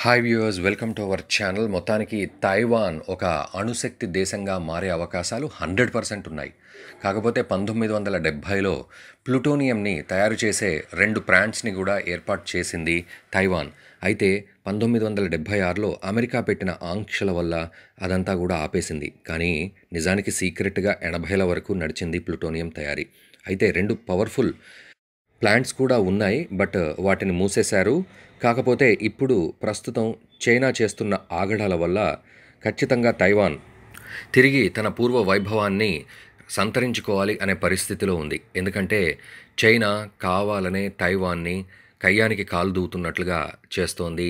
hi viewers welcome to our channel మొత్తానికి Taiwan ఒక అణుశక్తి దేశంగా మారే అవకాశాలు హండ్రెడ్ పర్సెంట్ ఉన్నాయి కాకపోతే పంతొమ్మిది వందల డెబ్భైలో ప్లూటోనియంని తయారు చేసే రెండు బ్రాండ్స్ని కూడా ఏర్పాటు చేసింది తైవాన్ అయితే పంతొమ్మిది వందల డెబ్భై ఆరులో అమెరికా పెట్టిన ఆంక్షల వల్ల అదంతా కూడా ఆపేసింది కానీ నిజానికి సీక్రెట్గా ఎనభైల వరకు నడిచింది ప్లూటోనియం తయారీ అయితే రెండు పవర్ఫుల్ ప్లాంట్స్ కూడా ఉన్నాయి బట్ uh, వాటిని మూసేశారు కాకపోతే ఇప్పుడు ప్రస్తుతం చైనా చేస్తున్న ఆగడాల వల్ల ఖచ్చితంగా తైవాన్ తిరిగి తన పూర్వ వైభవాన్ని సంతరించుకోవాలి అనే పరిస్థితిలో ఉంది ఎందుకంటే చైనా కావాలనే తైవాన్ని కయ్యానికి కాలు దూతున్నట్లుగా చేస్తోంది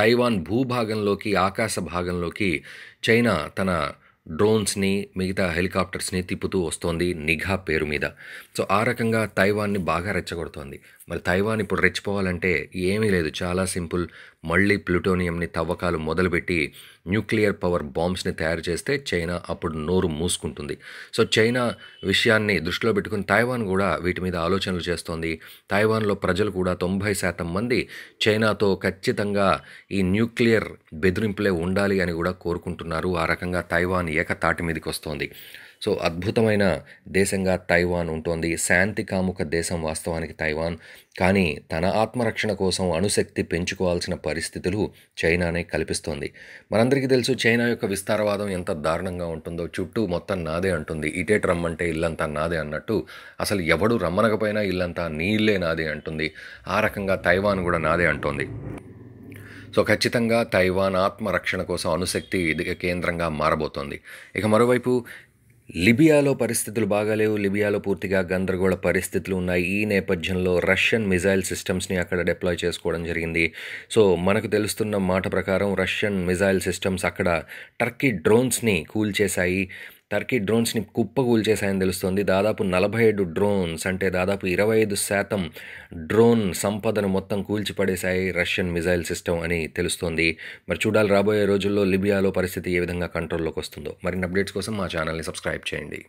తైవాన్ భూభాగంలోకి ఆకాశ భాగంలోకి చైనా తన డ్రోన్స్ని మిగతా హెలికాప్టర్స్ని తిప్పుతూ వస్తోంది నిఘా పేరు మీద సో ఆ రకంగా తైవాన్ని బాగా రెచ్చగొడుతోంది మరి తైవాన్ ఇప్పుడు రెచ్చిపోవాలంటే ఏమీ లేదు చాలా సింపుల్ మళ్ళీ ప్లూటోనియంని తవ్వకాలు మొదలుపెట్టి న్యూక్లియర్ పవర్ బాంబ్స్ని తయారు చేస్తే చైనా అప్పుడు నోరు మూసుకుంటుంది సో చైనా విషయాన్ని దృష్టిలో పెట్టుకుని తైవాన్ కూడా వీటి మీద ఆలోచనలు చేస్తోంది తైవాన్లో ప్రజలు కూడా తొంభై శాతం మంది చైనాతో ఖచ్చితంగా ఈ న్యూక్లియర్ బెదిరింపులే ఉండాలి అని కూడా కోరుకుంటున్నారు ఆ రకంగా తైవాన్ ఏకతాటి మీదకి వస్తోంది సో అద్భుతమైన దేశంగా తైవాన్ ఉంటుంది శాంతి కాముక దేశం వాస్తవానికి తైవాన్ కానీ తన ఆత్మరక్షణ కోసం అణుశక్తి పెంచుకోవాల్సిన పరిస్థితులు చైనానే కల్పిస్తోంది మనందరికీ తెలుసు చైనా యొక్క విస్తారవాదం ఎంత దారుణంగా ఉంటుందో చుట్టూ మొత్తం నాదే అంటుంది ఇటేట్ రమ్మంటే ఇల్లంతా నాదే అన్నట్టు అసలు ఎవడు రమ్మనకపోయినా ఇల్లంతా నీళ్ళే నాదే అంటుంది ఆ రకంగా తైవాన్ కూడా నాదే అంటుంది సో ఖచ్చితంగా తైవాన్ ఆత్మరక్షణ కోసం అణుశక్తి కేంద్రంగా మారబోతోంది ఇక మరోవైపు లిబియాలో పరిస్థితులు బాగాలేవు లిబియాలో పూర్తిగా గందరగోళ పరిస్థితులు ఉన్నాయి ఈ నేపథ్యంలో రష్యన్ మిజైల్ సిస్టమ్స్ని అక్కడ డిప్లాయ్ చేసుకోవడం జరిగింది సో మనకు తెలుస్తున్న మాట ప్రకారం రష్యన్ మిజైల్ సిస్టమ్స్ అక్కడ టర్కీ డ్రోన్స్ని కూల్ చేశాయి టర్కీ డ్రోన్స్ని కుప్పకూల్చేశాయని తెలుస్తోంది దాదాపు నలభై ఐదు డ్రోన్స్ అంటే దాదాపు ఇరవై ఐదు శాతం డ్రోన్ సంపదను మొత్తం కూల్చిపడేశాయి రష్యన్ మిజైల్ సిస్టమ్ అని తెలుస్తోంది మరి చూడాలి రాబోయే రోజుల్లో లిబియాలో పరిస్థితి ఏ విధంగా కంట్రోల్లోకి వస్తుందో మరిన్ని అప్డేట్స్ కోసం మా ఛానల్ని సబ్స్క్రైబ్ చేయండి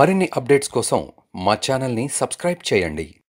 మరిన్ని అప్డేట్స్ కోసం మా ఛానల్ని సబ్స్క్రైబ్ చేయండి